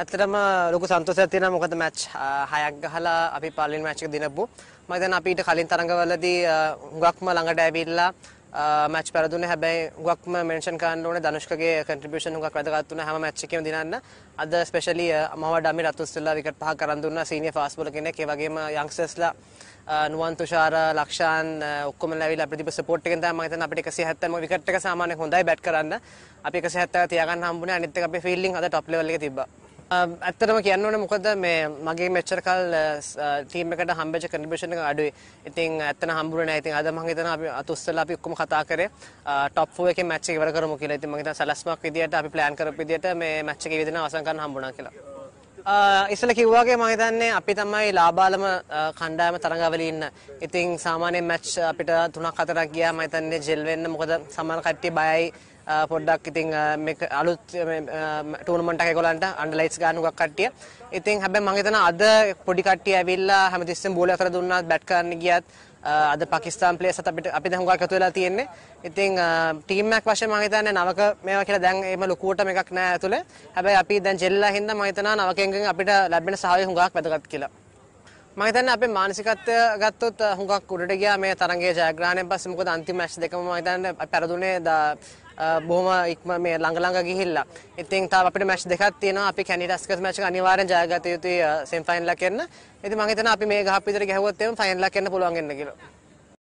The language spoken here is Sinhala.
ඇත්තටම ලොකු සන්තෝෂයක් තියෙනවා මොකද මැච් හයක් ගහලා අපි පළවෙනි මැච් එක දිනපු මම දැන් අපිට කලින් තරඟවලදී හුඟක්ම ළඟට ඇවිල්ලා මැච් පැරදුනේ හැබැයි හුඟක්ම මෙන්ෂන් කරන්න ඕනේ ධනුෂ්කගේ කන්ට්‍රිබියුෂන් හුඟක් වැදගත් වුණා හැම මැච් එකේම දිනන්න අද ස්පෙෂලි මම ඩමි රතුස්සලා විකට් පහක් කරන් දුන්නා සීනියර් ෆාස්ට් බෝලර් කෙනෙක් ඒ වගේම යංගස්ටර්ස්ලා නුවන් තුෂාර ලක්ෂාන් ඔක්කොම ලැබිලා අපිට තිබ්බ සපෝට් එකෙන් තමයි මම හිතන්නේ අපිට 170ම විකට් එක සාමාන්‍යයෙන් හොඳයි බැට් කරන්න. අපි 170 තියාගන්න හම්බුනේ අනිත් එක අපේ ෆීල්ඩින් අද টপ ලෙවල් එකේ තිබ්බා. Um, ඇත්තටම කියන්න ඕනේ මොකද මේ මගේ මෙච්චර කල් ටීම් uh, uh, එකට හම්බෙච්ච කන්ට්‍රිබියුෂන් එක අඩුයි. ඉතින් ඇත්තට හම්බුනේ නැහැ. ඉතින් අද මම හිතනවා අපි අතුස්සලා අපි ඔක්කොම කතා කරේ টপ uh, 4 එකේ මැච් එක ඉවර කරමු කියලා. ඉතින් මම හිතන සලස්මක් විදියට අපි ප්ලෑන් කරපු විදියට මේ මැච් එක විදිහට අවසන් කරන්න හම්බුණා කියලා. ඉස්සල කිව්වාගේ මම හිතන්නේ අපි තමයි ලාබාලම කණ්ඩායම තරඟවලි ඉන්න. ඉතින් සාමාන්‍ය මැච් අපිට තුනක් හතරක් ගියා මම හිතන්නේ ජෙල් වෙන්න මොකද සමහර කට්ටිය බයයි පොඩ්ඩක් ඉතින් අලුත් ටූර්නමන්ට් එකේ ගොලන්ට අන්ඩර් ලයිට්ස් ගන්න උගක් කට්ටිය. ඉතින් හැබැයි මම හිතන අද පොඩි කට්ටිය ඇවිල්ලා හැමතිස්සෙම බෝලර් අතර දුන්නාත් බැට් කරන්න ගියත් අද පාකිස්ාන් පලේ සත අපිට අපි දැහුගක් ඇතු වෙලා තියෙන්නේ ඉතින් ටීමක් වශය මහිතන්න නවක මේවා කියලා දැන් එම ලොකුවට එකක් නෑ ඇතුළ හැබැයි අපි දැන් ජෙල්ලා හින්ද මහිතනා නවකෙන්ගෙන් අපිට ලැබෙන සහය හුඟක් වැදගත් කියලා මහිතන්න අපේ මානසිකත්වය ගත්තොත් හුඟක් උඩට ගියා මේ තරගේ ජයග්‍රහණය පස්සේ මොකද අන්තිම මැච් දෙකම මහිතන්න පැරදුනේ බොහොම ඉක්ම මේ ළඟ ළඟ ගිහිල්ලා. ඉතින් තාම අපිට මැච් දෙකක් තියෙනවා. අපි කැනඩාස් එක්ක මැච් එක අනිවාර්යෙන් ජයගත යුතුයි සෙමි ෆයිනල් එකක් කරන්න. ඉතින් මම හිතනවා අපි මේ ගහක් විතර ගැහුවොත් එහෙම ෆයිනල් එකක් කරන්න පුළුවන් වෙන්න කියලා.